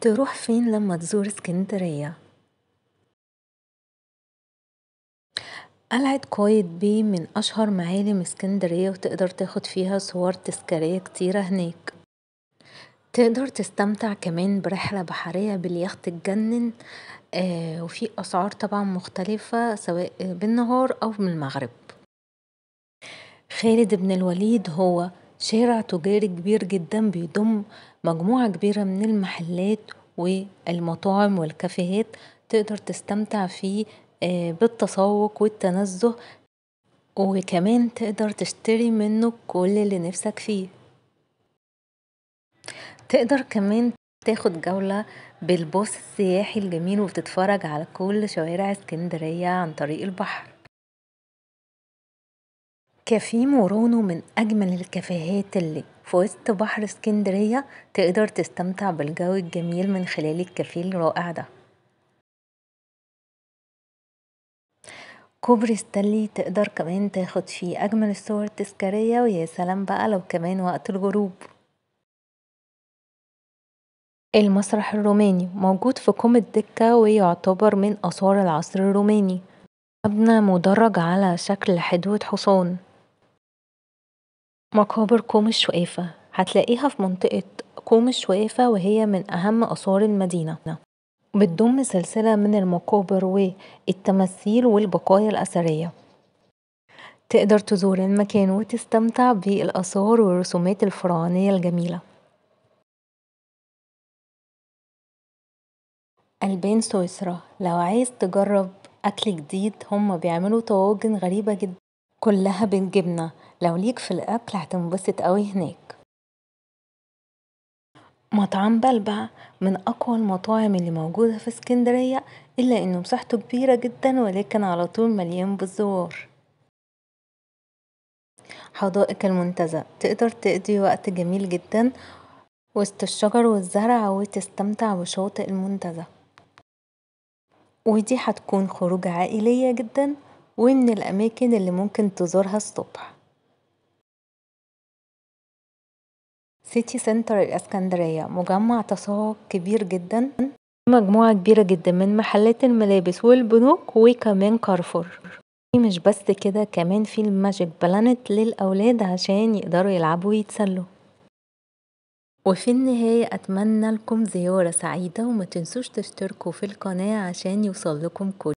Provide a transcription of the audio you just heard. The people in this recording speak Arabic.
تروح فين لما تزور اسكندرية قلعة قايد بي من أشهر معالم اسكندرية وتقدر تاخد فيها صور تذكارية كتيرة هناك تقدر تستمتع كمان برحلة بحرية باليخت الجنن آه وفي أسعار طبعا مختلفة سواء بالنهار أو بالمغرب خالد بن الوليد هو شارع تجاري كبير جدا بيضم مجموعة كبيرة من المحلات والمطاعم والكافيهات تقدر تستمتع فيه آه، بالتسوق والتنزه وكمان تقدر تشتري منه كل اللي نفسك فيه تقدر كمان تاخد جولة بالباص السياحي الجميل وتتفرج على كل شوارع اسكندرية عن طريق البحر كافيه مورونو من أجمل الكافيهات اللي في وسط بحر اسكندرية تقدر تستمتع بالجو الجميل من خلال الكافيه الرائع ده كوبري ستانلي تقدر كمان تاخد فيه أجمل الصور التذكارية ويا سلام بقى لو كمان وقت الغروب المسرح الروماني موجود في كوم الدكة ويعتبر من آثار العصر الروماني مبنى مدرج على شكل حدوة حصان مقابر كوم الشقافة هتلاقيها في منطقة كوم الشقافة وهي من أهم آثار المدينة بتضم سلسلة من المقابر والتماثيل والبقايا الأثرية تقدر تزور المكان وتستمتع بالآثار والرسومات الفرعونية الجميلة ألبان سويسرا لو عايز تجرب أكل جديد هما بيعملوا طواجن غريبة جدا كلها بالجبنة لو ليك في الأكل هتنبسط قوي هناك مطعم بلبع من أقوى المطاعم اللي موجودة في اسكندرية إلا إنه مساحته كبيرة جدا ولكن على طول مليان بالزوار حدائق المنتزه تقدر تقضي وقت جميل جدا وسط الشجر والزرع وتستمتع بشاطئ المنتزه ودي هتكون خروجة عائلية جدا ومن الأماكن اللي ممكن تزورها الصبح سيتي سنتر الإسكندرية مجمع تسوق كبير جدا مجموعة كبيرة جدا من محلات الملابس والبنوك وكمان كارفور مش بس كده كمان في الماجيك بلانت للأولاد عشان يقدروا يلعبوا ويتسلوا وفي النهاية أتمنى لكم زيارة سعيدة وما تنسوش تشتركوا في القناة عشان يوصل لكم كل